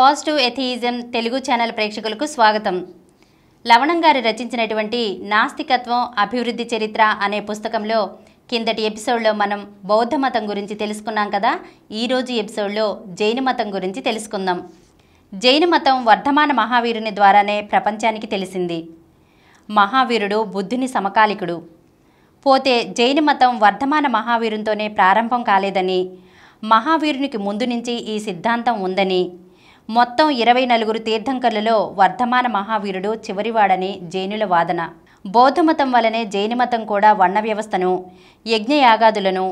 positive atheism Telugu channel ప్రేక్షకులకు స్వాగతం లవణం గారు రచించినటువంటి నాస్తికత్వం అభివృద్ధి చరిత్ర అనే పుస్తకంలో కిందటి ఎపిసోడ్లో మనం బౌద్ధ మతం గురించి తెలుసుకున్నాం కదా ఈరోజు ఎపిసోడ్లో జైన మతం గురించి తెలుసుకుందాం జైన మతం వర్ధమాన మహావీరుని ద్వారానే ప్రపంచానికి తెలిసింది మహావీరుడు బుద్ధుని సమకాలికుడు పోతే జైన మతం వర్ధమాన మహావీరునితోనే ప్రారంభం కాలేదని మహావీరునికి ముందు నుంచి ఈ సిద్ధాంతం ఉందని మొత్తం ఇరవై నలుగురు తీర్థంకర్లలో వర్ధమాన మహావీరుడు చివరివాడని జైనుల వాదన బౌద్ధమతం వలనే జైనమతం కూడా వర్ణ వ్యవస్థను యజ్ఞయాగాదులను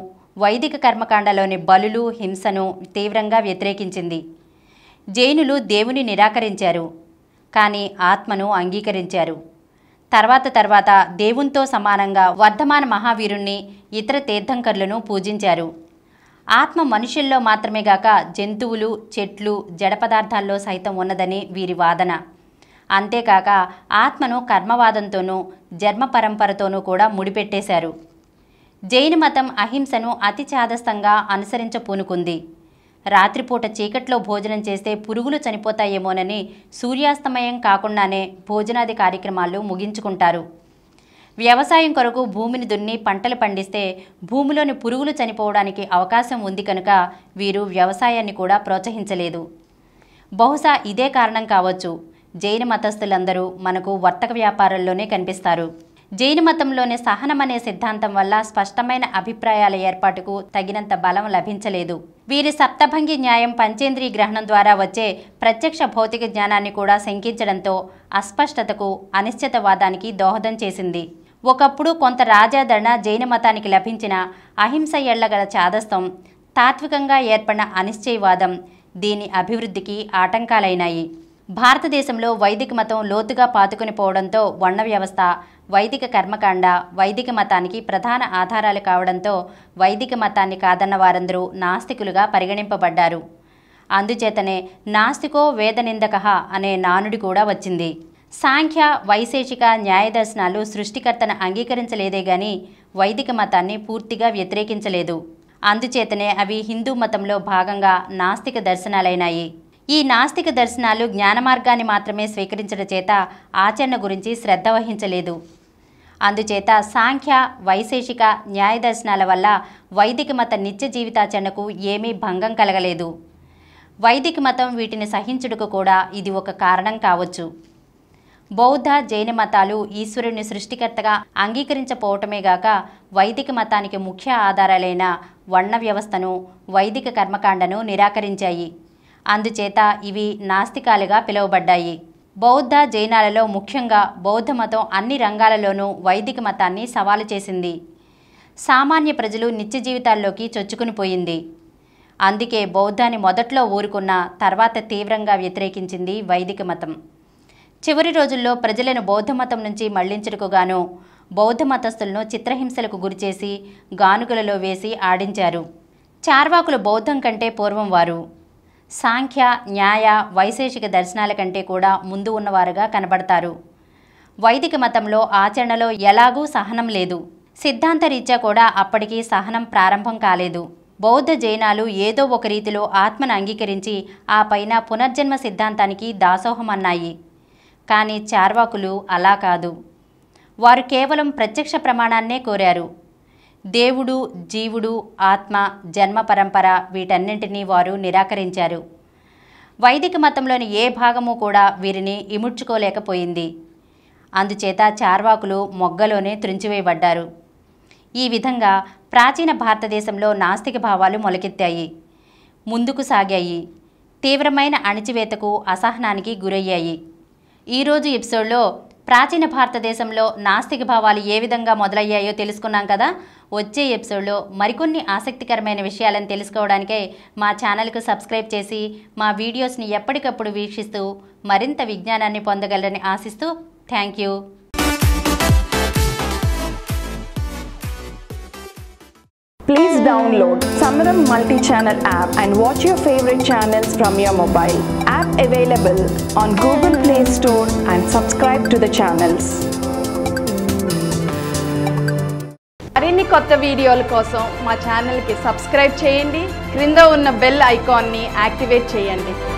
వైదిక కర్మకాండలోని బలులు హింసను తీవ్రంగా వ్యతిరేకించింది జైనులు దేవుని నిరాకరించారు కానీ ఆత్మను అంగీకరించారు తర్వాత తర్వాత దేవునితో సమానంగా వర్ధమాన మహావీరుణ్ణి ఇతర తీర్థంకర్లను పూజించారు ఆత్మ మనుషుల్లో మాత్రమే గాక జంతువులు చెట్లు జడ పదార్థాల్లో సైతం ఉన్నదని వీరి వాదన అంతేకాక ఆత్మను కర్మవాదంతోనూ జన్మ పరంపరతోనూ కూడా ముడిపెట్టేశారు జైన మతం అహింసను అతి చాదస్తంగా అనుసరించపూనుకుంది రాత్రిపూట చీకట్లో భోజనం చేస్తే పురుగులు చనిపోతాయేమోనని సూర్యాస్తమయం కాకుండానే భోజనాది కార్యక్రమాలు ముగించుకుంటారు వ్యవసాయం కొరకు భూమిని దున్ని పంటలు పండిస్తే భూమిలోని పురుగులు చనిపోవడానికి అవకాశం ఉంది కనుక వీరు వ్యవసాయాన్ని కూడా ప్రోత్సహించలేదు బహుశా ఇదే కారణం కావచ్చు జైన మతస్థులందరూ మనకు వర్తక వ్యాపారంలోనే కనిపిస్తారు జైన మతంలోని సహనం అనే సిద్ధాంతం వల్ల స్పష్టమైన అభిప్రాయాల ఏర్పాటుకు తగినంత బలం లభించలేదు వీరి సప్తభంగి న్యాయం పంచేంద్రియ గ్రహణం ద్వారా వచ్చే ప్రత్యక్ష భౌతిక జ్ఞానాన్ని కూడా శంకించడంతో అస్పష్టతకు అనిశ్చితవాదానికి దోహదం చేసింది ఒకప్పుడు కొంత రాజాదరణ జైన మతానికి లభించిన అహింస ఎళ్లగల చాదస్తం తాత్వికంగా ఏర్పడిన అనిశ్చయవాదం దీని అభివృద్ధికి ఆటంకాలైనాయి భారతదేశంలో వైదిక మతం లోతుగా పాతుకుని పోవడంతో వర్ణ వ్యవస్థ వైదిక కర్మకాండ వైదిక మతానికి ప్రధాన ఆధారాలు కావడంతో వైదిక మతాన్ని కాదన్న వారందరూ నాస్తికులుగా పరిగణింపబడ్డారు అందుచేతనే నాస్తికో వేదనిందకహ అనే నానుడి కూడా వచ్చింది సాంఖ్య వైశేషిక న్యాయ దర్శనాలు సృష్టికర్తను అంగీకరించలేదే గాని వైదిక మతాన్ని పూర్తిగా వ్యతిరేకించలేదు అందుచేతనే అవి హిందూ మతంలో భాగంగా నాస్తిక దర్శనాలైనాయి ఈ నాస్తిక దర్శనాలు జ్ఞానమార్గాన్ని మాత్రమే స్వీకరించడం చేత ఆచరణ గురించి శ్రద్ధ వహించలేదు అందుచేత సాంఖ్య వైశేషిక న్యాయ దర్శనాల వల్ల వైదిక మత నిత్య జీవితాచరణకు ఏమీ భంగం కలగలేదు వైదిక మతం వీటిని సహించుటకు కూడా ఇది ఒక కారణం కావచ్చు బౌద్ధ జైన మతాలు ఈశ్వరుని సృష్టికర్తగా అంగీకరించపోవటమేగాక వైదిక మతానికి ముఖ్య ఆధారాలైన వర్ణ వ్యవస్థను వైదిక కర్మకాండను నిరాకరించాయి అందుచేత ఇవి నాస్తికాలుగా పిలువబడ్డాయి బౌద్ధ జైనాలలో ముఖ్యంగా బౌద్ధ మతం అన్ని రంగాలలోనూ వైదిక మతాన్ని సవాలు చేసింది సామాన్య ప్రజలు నిత్య జీవితాల్లోకి చొచ్చుకుని పోయింది అందుకే బౌద్ధాన్ని మొదట్లో ఊరుకున్న తర్వాత తీవ్రంగా వ్యతిరేకించింది వైదిక మతం చివరి రోజుల్లో ప్రజలను బౌద్ధమతం నుంచి మళ్లించటకు బౌద్ధ మతస్థులను చిత్రహింసలకు గురిచేసి గానుగులలో వేసి ఆడించారు చార్వాకులు బౌద్ధం కంటే పూర్వం వారు సాంఖ్య న్యాయ వైశేషిక దర్శనాల కంటే కూడా ముందు ఉన్నవారుగా కనబడతారు వైదిక మతంలో ఆచరణలో ఎలాగూ సహనం లేదు సిద్ధాంతరీత్యా కూడా అప్పటికీ సహనం ప్రారంభం కాలేదు బౌద్ధ జైనాలు ఏదో ఒక రీతిలో ఆత్మను అంగీకరించి ఆ పైన పునర్జన్మ సిద్ధాంతానికి దాసోహమన్నాయి కానీ చార్వాకులు అలా కాదు వారు కేవలం ప్రత్యక్ష ప్రమాణాన్నే కోరారు దేవుడు జీవుడు ఆత్మ జన్మ పరంపర వీటన్నింటినీ వారు నిరాకరించారు వైదిక మతంలోని ఏ భాగము కూడా వీరిని ఇముడ్చుకోలేకపోయింది అందుచేత చార్వాకులు మొగ్గలోనే త్రుంచివేయబడ్డారు ఈ విధంగా ప్రాచీన భారతదేశంలో నాస్తిక భావాలు మొలకెత్తాయి ముందుకు సాగాయి తీవ్రమైన అణిచివేతకు అసహనానికి గురయ్యాయి ఈరోజు ఎపిసోడ్లో ప్రాచీన భారతదేశంలో నాస్తిక భావాలు ఏ విధంగా మొదలయ్యాయో తెలుసుకున్నాం కదా వచ్చే ఎపిసోడ్లో మరికొన్ని ఆసక్తికరమైన విషయాలను తెలుసుకోవడానికే మా ఛానల్కు సబ్స్క్రైబ్ చేసి మా వీడియోస్ని ఎప్పటికప్పుడు వీక్షిస్తూ మరింత విజ్ఞానాన్ని పొందగలరని ఆశిస్తూ thank you please download Samaram multi channel app and watch your favourite channels from your mobile app available on Google Play Store and subscribe to the channels మరిన్ని కొత్త వీడియోల కోసం మా ఛానల్కి సబ్స్క్రైబ్ చేయండి క్రింద ఉన్న బెల్ ఐకాన్ని యాక్టివేట్ చేయండి